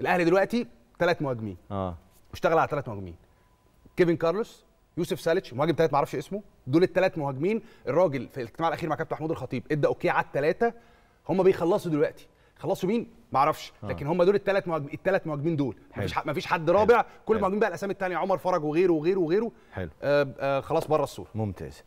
الاهلي دلوقتي ثلاث مهاجمين اه واشتغل على ثلاث مهاجمين كيفن كارلوس يوسف سالتش مهاجم ثالث معرفش اسمه دول الثلاث مهاجمين الراجل في الاجتماع الاخير مع كابتن محمود الخطيب ادى اوكي على الثلاثه هم بيخلصوا دلوقتي خلصوا مين معرفش آه. لكن هم دول الثلاث مهاجمين الثلاث مهاجمين دول مفيش مفيش حد رابع حلو. كل المهاجمين بقى الاسامي الثانيه عمر فرج وغيره وغيره وغيره حلو آه آه خلاص بره الصوره ممتاز